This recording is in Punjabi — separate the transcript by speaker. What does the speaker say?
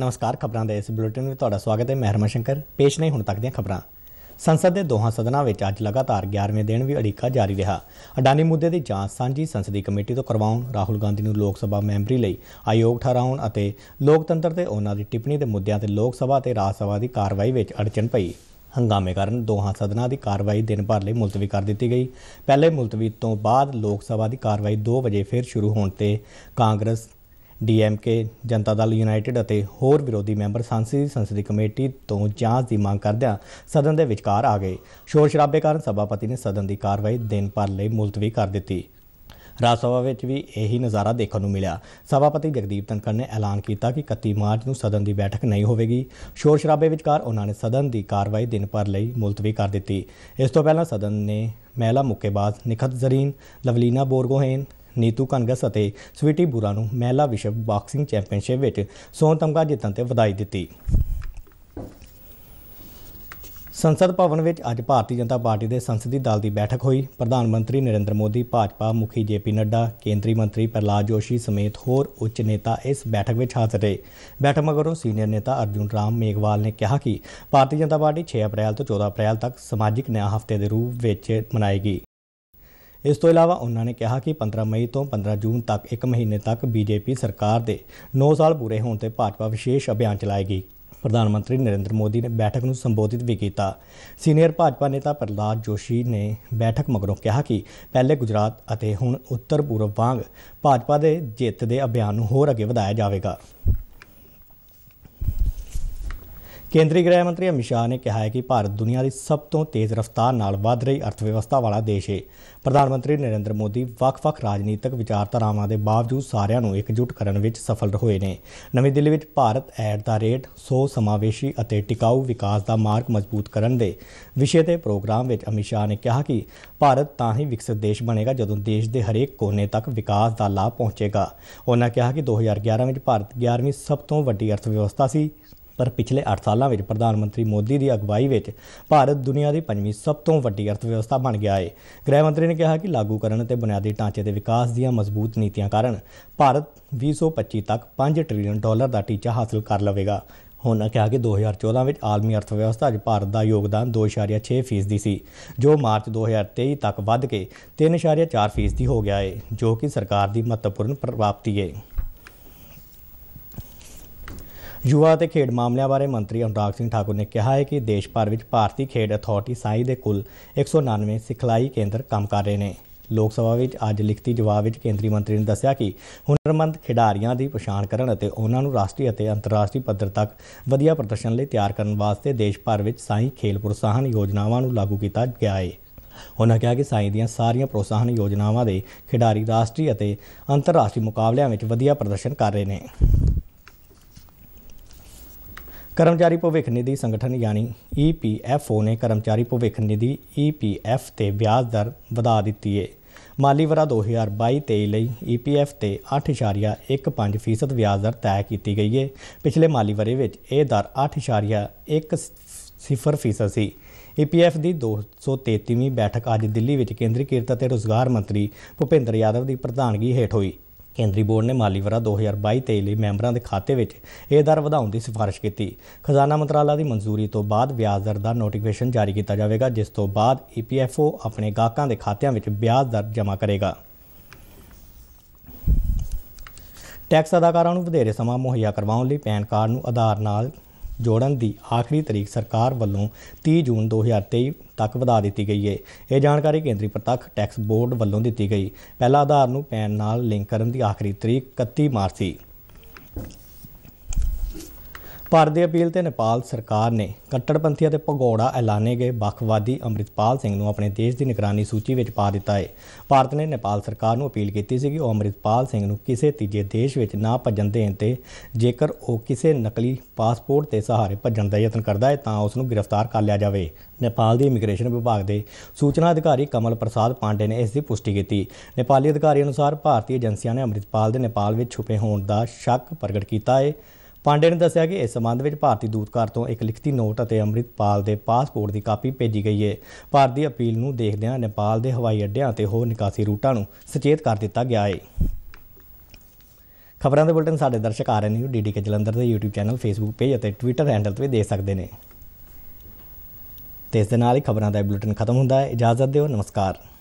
Speaker 1: ਨਮਸਕਾਰ ਖਬਰਾਂ ਦੇ ਇਸ ਬੁਲੇਟਿਨ ਵਿੱਚ ਤੁਹਾਡਾ ਸਵਾਗਤ ਹੈ ਮਹਿਰਮਾ ਸ਼ੰਕਰ ਪੇਸ਼ ਨਹੀਂ ਹੁਣ ਤੱਕ ਦੀਆਂ ਖਬਰਾਂ ਸੰਸਦ ਦੇ ਦੋਹਾਂ ਸਦਨਾਂ ਵਿੱਚ ਅੱਜ ਲਗਾਤਾਰ 11ਵੇਂ ਦਿਨ ਵੀ ਅੜਿੱਕਾ ਜਾਰੀ ਰਿਹਾ ਅਡਾਨੀ ਮੁੱਦੇ ਦੀ ਜਾਂਚ ਸਾਂਝੀ ਸੰਸਦੀ ਕਮੇਟੀ ਤੋਂ ਕਰਵਾਉਣ ਰਾਹੁਲ ਗਾਂਧੀ ਨੂੰ ਲੋਕ ਸਭਾ ਮੈਂਬਰੀ ਲਈ ਆਯੋਗ ਠਹਿਰਾਉਣ ਅਤੇ ਲੋਕਤੰਤਰ ਤੇ ਉਹਨਾਂ ਦੀ ਟਿੱਪਣੀ ਦੇ ਮੁੱਦਿਆਂ ਤੇ ਲੋਕ ਸਭਾ ਤੇ ਰਾਜ ਸਭਾ ਦੀ ਕਾਰਵਾਈ ਵਿੱਚ ਅੜਚਣ ਪਈ ਹੰਗਾਮੇ ਕਾਰਨ ਦੋਹਾਂ ਸਦਨਾਂ ਦੀ ਕਾਰਵਾਈ ਦਿਨ ਭਰ ਲਈ ਮੁਲਤਵੀ ਕਰ ਦਿੱਤੀ ਗਈ ਪਹਿਲੇ ਮੁਲਤਵੀ ਤੋਂ ਬਾਅਦ ਲੋਕ ਸਭਾ ਦੀ ਕਾਰਵਾਈ 2 ਵਜੇ ਫਿਰ ਸ਼ੁਰੂ ਹੋਣ ਤੇ ਕਾਂਗਰਸ ਡੀਐਮਕੇ ਜਨਤਾ ਦਲ ਯੂਨਾਈਟਿਡ ਅਤੇ ਹੋਰ ਵਿਰੋਧੀ ਮੈਂਬਰ ਸੰਸਦੀ ਸੰਸਦੀ ਕਮੇਟੀ ਤੋਂ ਜਾਂਚ ਦੀ ਮੰਗ ਕਰਦਿਆਂ ਸਦਨ ਦੇ ਵਿਚਕਾਰ ਆ ਗਏ ਸ਼ੋਰ ਸ਼ਰਾਬੇ ਕਾਰਨ ਸਭਾਪਤੀ ਨੇ ਸਦਨ ਦੀ ਕਾਰਵਾਈ ਦਿਨ ਭਰ ਲਈ ਮੁਲਤਵੀ ਕਰ ਦਿੱਤੀ ਰਾਜ ਸਭਾ ਵਿੱਚ ਵੀ ਇਹੀ ਨਜ਼ਾਰਾ ਦੇਖਣ ਨੂੰ ਮਿਲਿਆ ਸਭਾਪਤੀ ਜਗਦੀਪ ਧਨਕਰ ਨੇ ਐਲਾਨ ਕੀਤਾ ਕਿ 31 ਮਾਰਚ ਨੂੰ ਸਦਨ ਦੀ ਬੈਠਕ ਨਹੀਂ ਹੋਵੇਗੀ ਸ਼ੋਰ ਸ਼ਰਾਬੇ ਵਿਚਕਾਰ ਉਹਨਾਂ ਨੇ ਸਦਨ ਦੀ ਕਾਰਵਾਈ ਦਿਨ ਭਰ ਲਈ ਮੁਲਤਵੀ ਕਰ ਦਿੱਤੀ ਇਸ ਤੋਂ ਪਹਿਲਾਂ ਸਦਨ ਨੇ ਮਹਿਲਾ ਮੁੱਕੇਬਾਜ਼ ਨਿਖਤ ਜ਼ਰੀਨ ਲਵਲੀਨਾ ਬੋਰਗੋਹੇਨ ਨੀਤੂ ਕੰਗਸ ਅਤੇ ਸਵੀਟੀ ਬੂਰਾ ਨੂੰ ਮਹਿਲਾ ਵਿਸ਼ਵ ਬਾਕਸਿੰਗ ਚੈਂਪੀਅਨਸ਼ਿਪ ਵਿੱਚ ਸੋਨ ਤਮਗਾ ਜਿੱਤਣ ਤੇ ਵਧਾਈ ਦਿੱਤੀ ਸੰਸਦ ਭਵਨ ਵਿੱਚ ਅੱਜ ਭਾਰਤੀ ਜਨਤਾ ਪਾਰਟੀ ਦੇ ਸੰਸਦੀ ਦਲ ਦੀ ਬੈਠਕ ਹੋਈ ਪ੍ਰਧਾਨ ਮੰਤਰੀ ਨਰਿੰਦਰ ਮੋਦੀ ਭਾਜਪਾ ਮੁਖੀ ਜੇਪੀ ਨੱਡਾ ਕੇਂਦਰੀ ਮੰਤਰੀ ਪ੍ਰਹਲਾਦ ਜੋਸ਼ੀ ਸਮੇਤ ਹੋਰ ਉੱਚ ਨੇਤਾ ਇਸ ਬੈਠਕ ਵਿੱਚ ਹਾਜ਼ਰ ਰਹੇ ਬੈਠਕ ਮਗਰੋਂ ਸੀਨੀਅਰ ਨੇਤਾ ਅਰਜੁਨ ਰਾਮ ਮੇਗਵਾਲ ਨੇ ਕਿਹਾ ਕਿ ਭਾਰਤੀ ਜਨਤਾ ਪਾਰਟੀ 6 ਅਪ੍ਰੈਲ ਤੋਂ 14 ਅਪ੍ਰੈਲ ਤੱਕ ਸਮਾਜਿਕ ਨਿਆਂ ਹਫ਼ਤੇ ਦੇ ਰੂਪ ਵਿੱਚ ਮਨਾਏਗੀ ਇਸ ਤੋਂ ਇਲਾਵਾ ਉਹਨਾਂ ਨੇ ਕਿਹਾ ਕਿ 15 ਮਈ ਤੋਂ 15 ਜੂਨ ਤੱਕ ਇੱਕ ਮਹੀਨੇ ਤੱਕ ਬੀਜੇਪੀ ਸਰਕਾਰ ਦੇ 9 ਸਾਲ ਪੂਰੇ ਹੋਣ ਤੇ ਭਾਜਪਾ ਵਿਸ਼ੇਸ਼ ਅਭਿਆਨ ਚਲਾਏਗੀ ਪ੍ਰਧਾਨ ਮੰਤਰੀ ਨਰਿੰਦਰ ਮੋਦੀ ਨੇ ਬੈਠਕ ਨੂੰ ਸੰਬੋਧਿਤ ਵੀ ਕੀਤਾ ਸੀਨੀਅਰ ਭਾਜਪਾ ਨੇਤਾ ਪ੍ਰਲਾਦ ਜੋਸ਼ੀ ਨੇ ਬੈਠਕ ਮਗਰੋਂ ਕਿਹਾ ਕਿ ਪਹਿਲੇ ਗੁਜਰਾਤ ਅਤੇ ਹੁਣ ਉੱਤਰ ਪੂਰਬ ਵਾਂਗ ਭਾਜਪਾ ਦੇ ਜਿੱਤ ਦੇ ਅਭਿਆਨ ਨੂੰ ਹੋਰ ਅੱਗੇ ਵਧਾਇਆ ਜਾਵੇਗਾ ਕੇਂਦਰੀ ਗ੍ਰਹਿ ਮੰਤਰੀ ਅਮਿਤ ਸ਼ਾਹ ਨੇ ਕਿਹਾ ਹੈ ਕਿ ਭਾਰਤ ਦੁਨੀਆ ਦੀ ਸਭ ਤੋਂ ਤੇਜ਼ ਰਫ਼ਤਾਰ ਨਾਲ ਵੱਧ ਰਹੀ ਅਰਥਵਿਵਸਥਾ ਵਾਲਾ ਦੇਸ਼ ਹੈ ਪ੍ਰਧਾਨ ਮੰਤਰੀ ਨਰਿੰਦਰ ਮੋਦੀ ਵੱਖ-ਵੱਖ ਰਾਜਨੀਤਿਕ ਵਿਚਾਰਧਾਰਾਵਾਂ ਦੇ ਬਾਵਜੂਦ ਸਾਰਿਆਂ ਨੂੰ ਇਕਜੁੱਟ ਕਰਨ ਵਿੱਚ ਸਫਲ ਹੋਏ ਨੇ ਨਵੀਂ ਦਿੱਲੀ ਵਿੱਚ ਭਾਰਤ ਐਟ ਦਾ ਰੇਟ 100 ਸਮਾਵੇਸ਼ੀ ਅਤੇ ਟਿਕਾਊ ਵਿਕਾਸ ਦਾ ਮਾਰਗ ਮਜ਼ਬੂਤ ਕਰਨ ਦੇ ਵਿਸ਼ੇ ਤੇ ਪ੍ਰੋਗਰਾਮ ਵਿੱਚ ਅਮਿਤ ਸ਼ਾਹ ਨੇ ਕਿਹਾ ਕਿ ਭਾਰਤ ਤਾਂ ਹੀ ਵਿਕਸਿਤ ਦੇਸ਼ ਬਣੇਗਾ ਜਦੋਂ ਦੇਸ਼ ਦੇ ਹਰੇਕ ਕੋਨੇ ਤੱਕ ਵਿਕਾਸ ਦਾ ਲਾਭ ਪਹੁੰਚੇਗਾ ਉਹਨਾਂ ਕਿਹਾ ਕਿ 2011 ਵਿੱਚ ਭਾਰਤ 11ਵੀਂ ਸਭ ਤੋਂ ਵੱਡੀ ਅਰਥਵਿਵਸਥਾ ਸੀ ਪਰ ਪਿਛਲੇ 8 ਸਾਲਾਂ ਵਿੱਚ ਪ੍ਰਧਾਨ ਮੰਤਰੀ ਮੋਦੀ ਦੀ ਅਗਵਾਈ ਵਿੱਚ ਭਾਰਤ ਦੁਨੀਆ ਦੀ ਪੰਜਵੀਂ ਸਭ ਤੋਂ ਵੱਡੀ ਅਰਥਵਿਵਸਥਾ ਬਣ ਗਿਆ ਹੈ ਗ੍ਰਹਿ ਮੰਤਰੀ ਨੇ ਕਿਹਾ ਕਿ ਲਾਗੂ ਕਰਨ ਅਤੇ ਬੁਨਿਆਦੀ ਢਾਂਚੇ ਦੇ ਵਿਕਾਸ ਦੀਆਂ ਮਜ਼ਬੂਤ ਨੀਤੀਆਂ ਕਾਰਨ ਭਾਰਤ 2025 ਤੱਕ 5 ਟ੍ਰਿਲੀਅਨ ਡਾਲਰ ਦਾ ਟੀਚਾ ਹਾਸਲ ਕਰ ਲਵੇਗਾ ਉਹਨਾਂ ਕਿਹਾ ਕਿ 2014 ਵਿੱਚ ਆਲਮੀ ਅਰਥਵਿਵਸਥਾ 'ਚ ਭਾਰਤ ਦਾ ਯੋਗਦਾਨ 2.6 ਫੀਸਦੀ ਸੀ ਜੋ ਮਾਰਚ 2023 ਤੱਕ ਵੱਧ ਕੇ 3.4 ਫੀਸਦੀ ਹੋ ਗਿਆ ਹੈ ਜੋ ਕਿ ਸਰਕਾਰ ਦੀ ਮਹੱਤਵਪੂਰਨ ਪ੍ਰਾਪਤੀ ਹੈ ਯੁਵਾ ਤੇ ਖੇਡ ਮਾਮਲਿਆਂ ਬਾਰੇ ਮੰਤਰੀ ਅਨੁਰਾਗ ਸਿੰਘ ਠਾਕੁਰ ਨੇ ਕਿਹਾ ਹੈ ਕਿ ਦੇਸ਼ ਭਰ ਵਿੱਚ ਭਾਰਤੀ ਖੇਡ ਅਥਾਰਟੀ ਸਾਈ ਦੇ ਕੁੱਲ 199 ਸਿਖਲਾਈ ਕੇਂਦਰ ਕੰਮ ਕਰ ਰਹੇ ਨੇ ਲੋਕ ਸਭਾ ਵਿੱਚ ਅੱਜ ਲਿਖਤੀ ਜਵਾਬ ਵਿੱਚ ਕੇਂਦਰੀ ਮੰਤਰੀ ਨੇ ਦੱਸਿਆ ਕਿ ਹੁਨਰਮੰਦ ਖਿਡਾਰੀਆਂ ਦੀ ਪਛਾਣ ਕਰਨ ਅਤੇ ਉਹਨਾਂ ਨੂੰ ਰਾਸ਼ਟਰੀ ਅਤੇ ਅੰਤਰਰਾਸ਼ਟਰੀ ਪੱਧਰ ਤੱਕ ਵਧੀਆ ਪ੍ਰਦਰਸ਼ਨ ਲਈ ਤਿਆਰ ਕਰਨ ਵਾਸਤੇ ਦੇਸ਼ ਭਰ ਵਿੱਚ ਸਾਈ ਖੇਲ ਪ੍ਰੋਤਸਾਹਨ ਯੋਜਨਾਵਾਂ ਨੂੰ ਲਾਗੂ ਕੀਤਾ ਗਿਆ ਹੈ ਉਹਨਾਂ ਕਿਹਾ ਕਿ ਸਾਈ ਦੀਆਂ ਸਾਰੀਆਂ ਪ੍ਰੋਤਸਾਹਨ ਯੋਜਨਾਵਾਂ ਦੇ ਖਿਡਾਰੀ ਰਾਸ਼ਟਰੀ ਅਤੇ ਅੰਤਰਰਾਸ਼ਟਰੀ ਮੁਕਾਬਲਿਆਂ ਵਿੱਚ ਵਧੀਆ ਪ੍ਰਦਰਸ਼ਨ ਕਰ ਰਹੇ ਨੇ ਕਰਮਚਾਰੀ ਭਵਿੱਖ ਨਿਧੀ ਸੰਗਠਨ ਯਾਨੀ ਈਪੀਐਫਓ ਨੇ ਕਰਮਚਾਰੀ ਭਵਿੱਖ ਨਿਧੀ ਈਪੀਐਫ ਤੇ ਵਿਆਜ ਦਰ ਵਧਾ ਦਿੱਤੀ ਹੈ ਮਾਲੀ ਵਰਾ 2022-23 ਲਈ ਈਪੀਐਫ ਤੇ 8.15% ਵਿਆਜ ਦਰ ਤੈਅ ਕੀਤੀ ਗਈ ਹੈ ਪਿਛਲੇ ਮਾਲੀ ਵਰੇ ਵਿੱਚ ਇਹ ਦਰ 8.10% ਸੀ ਈਪੀਐਫ ਦੀ 233ਵੀਂ ਬੈਠਕ ਅੱਜ ਦਿੱਲੀ ਵਿੱਚ ਕੇਂਦਰੀ ਕਿਰਤ ਅਤੇ ਰੋਜ਼ਗਾਰ ਮੰਤਰੀ ਭੁਪਿੰਦਰ ਯਾਦਵ ਦੀ ਪ੍ਰਧਾਨਗੀ ਹੇਠ ਹੋਈ ਕੇਂਦਰੀ ਬੋਰਡ ਨੇ ਮਾਲੀ ਵਰਾ 2022-23 ਲਈ ਮੈਂਬਰਾਂ ਦੇ ਖਾਤੇ ਵਿੱਚ ਇਹ ਦਰ ਵਧਾਉਣ ਦੀ ਸਿਫਾਰਿਸ਼ ਕੀਤੀ। ਖਜ਼ਾਨਾ ਮੰਤਰਾਲਾ ਦੀ ਮਨਜ਼ੂਰੀ ਤੋਂ ਬਾਅਦ ਵਿਆਜ ਦਰ ਦਾ ਨੋਟੀਫਿਕੇਸ਼ਨ ਜਾਰੀ ਕੀਤਾ ਜਾਵੇਗਾ ਜਿਸ ਤੋਂ ਬਾਅਦ ਈਪੀਐਫਓ e ਆਪਣੇ ਗਾਹਕਾਂ ਦੇ ਖਾਤਿਆਂ ਵਿੱਚ ਵਿਆਜ ਦਰ ਜਮ੍ਹਾਂ ਕਰੇਗਾ। ਟੈਕਸ ਅਦਾਕਾਰਾਂ ਨੂੰ ਵਧੇਰੇ ਸਮਾਂ ਮੁਹੱਈਆ ਕਰਵਾਉਣ ਲਈ ਪੈਨ ਕਾਰਡ ਨੂੰ ਆਧਾਰ ਨਾਲ ਜੋੜਨ ਦੀ ਆਖਰੀ ਤਾਰੀਖ ਸਰਕਾਰ ਵੱਲੋਂ 30 ਜੂਨ 2023 ਤੱਕ ਵਧਾ ਦਿੱਤੀ ਗਈ ਹੈ ਇਹ ਜਾਣਕਾਰੀ ਕੇਂਦਰੀ ਪ੍ਰਤੱਖ ਟੈਕਸ ਬੋਰਡ ਵੱਲੋਂ ਦਿੱਤੀ ਗਈ ਪਹਿਲਾ ਆਧਾਰ ਨੂੰ ਪੈਨ ਨਾਲ ਲਿੰਕ ਕਰਨ ਦੀ ਆਖਰੀ ਤਾਰੀਖ 31 ਮਾਰਚ ਸੀ ਭਾਰਤ ਦੀ ਅਪੀਲ ਤੇ ਨੇਪਾਲ ਸਰਕਾਰ ਨੇ ਕੱਟੜਪੰਥੀਆਂ ਤੇ ਭਗੌੜਾ ਐਲਾਨੇ ਗਏ ਬਖਵਾਦੀ ਅਮਰਿਤਪਾਲ ਸਿੰਘ ਨੂੰ ਆਪਣੇ ਦੇਸ਼ ਦੀ ਨਿਗਰਾਨੀ ਸੂਚੀ ਵਿੱਚ ਪਾ ਦਿੱਤਾ ਹੈ ਭਾਰਤ ਨੇ ਨੇਪਾਲ ਸਰਕਾਰ ਨੂੰ ਅਪੀਲ ਕੀਤੀ ਸੀ ਕਿ ਉਹ ਅਮਰਿਤਪਾਲ ਸਿੰਘ ਨੂੰ ਕਿਸੇ ਤੀਜੇ ਦੇਸ਼ ਵਿੱਚ ਨਾ ਭੱਜਣ ਦੇਣ ਤੇ ਜੇਕਰ ਉਹ ਕਿਸੇ ਨਕਲੀ ਪਾਸਪੋਰਟ ਤੇ ਸਹਾਰੇ ਭੱਜਣ ਦਾ ਯਤਨ ਕਰਦਾ ਹੈ ਤਾਂ ਉਸ ਨੂੰ ਗ੍ਰਿਫਤਾਰ ਕਰ ਲਿਆ ਜਾਵੇ ਨੇਪਾਲ ਦੀ ਇਮੀਗ੍ਰੇਸ਼ਨ ਵਿਭਾਗ ਦੇ ਸੂਚਨਾ ਅਧਿਕਾਰੀ ਕਮਲ ਪ੍ਰਸਾਦ ਪਾਂਡੇ ਨੇ ਇਸ ਦੀ ਪੁਸ਼ਟੀ ਕੀਤੀ ਨੇਪਾਲੀ ਅਧਿਕਾਰੀ ਅਨੁਸਾਰ ਭਾਰਤੀ ਏਜੰਸੀਆਂ ਨੇ ਅਮਰਿਤਪਾਲ ਦੇ ਨੇਪਾਲ ਵਿੱਚ ਛੁਪੇ ਹੋਣ ਦਾ ਸ਼ੱਕ ਪ੍ਰਗਟ ਕੀਤਾ ਹੈ ਪਾਂਡੇ ਨੇ ਦੱਸਿਆ ਕਿ ਇਸ ਸਬੰਧ ਵਿੱਚ ਭਾਰਤੀ ਦੂਤਕਾਰ ਤੋਂ ਇੱਕ ਲਿਖਤੀ ਨੋਟ ਅਤੇ ਅਮਰਿਤਪਾਲ ਦੇ ਪਾਸਪੋਰਟ ਦੀ ਕਾਪੀ ਭੇਜੀ ਗਈ ਹੈ ਭਾਰਤ ਦੀ ਅਪੀਲ ਨੂੰ ਦੇਖਦਿਆਂ ਨੇਪਾਲ ਦੇ ਹਵਾਈ ਅੱਡਿਆਂ ਤੇ ਹੋਰ ਨਿਕਾਸੀ ਰੂਟਾਂ ਨੂੰ ਸੁਚੇਤ ਕਰ ਦਿੱਤਾ ਗਿਆ ਹੈ ਖਬਰਾਂ ਦੇ ਬੁਲਟਨ ਸਾਡੇ ਦਰਸ਼ਕ ਆ ਰਹੇ ਨੇ ਡੀਡੀਕੇ ਜਲੰਧਰ ਦੇ YouTube ਚੈਨਲ Facebook ਪੇਜ ਅਤੇ Twitter ਹੈਂਡਲ ਤੇ ਦੇਖ ਸਕਦੇ ਨੇ ਤੇ ਇਸ ਦੇ ਨਾਲ ਹੀ ਖਬਰਾਂ ਦਾ ਬੁਲਟਨ ਖਤਮ ਹੁੰਦਾ ਹੈ ਇਜਾਜ਼ਤ ਦਿਓ ਨਮਸਕਾਰ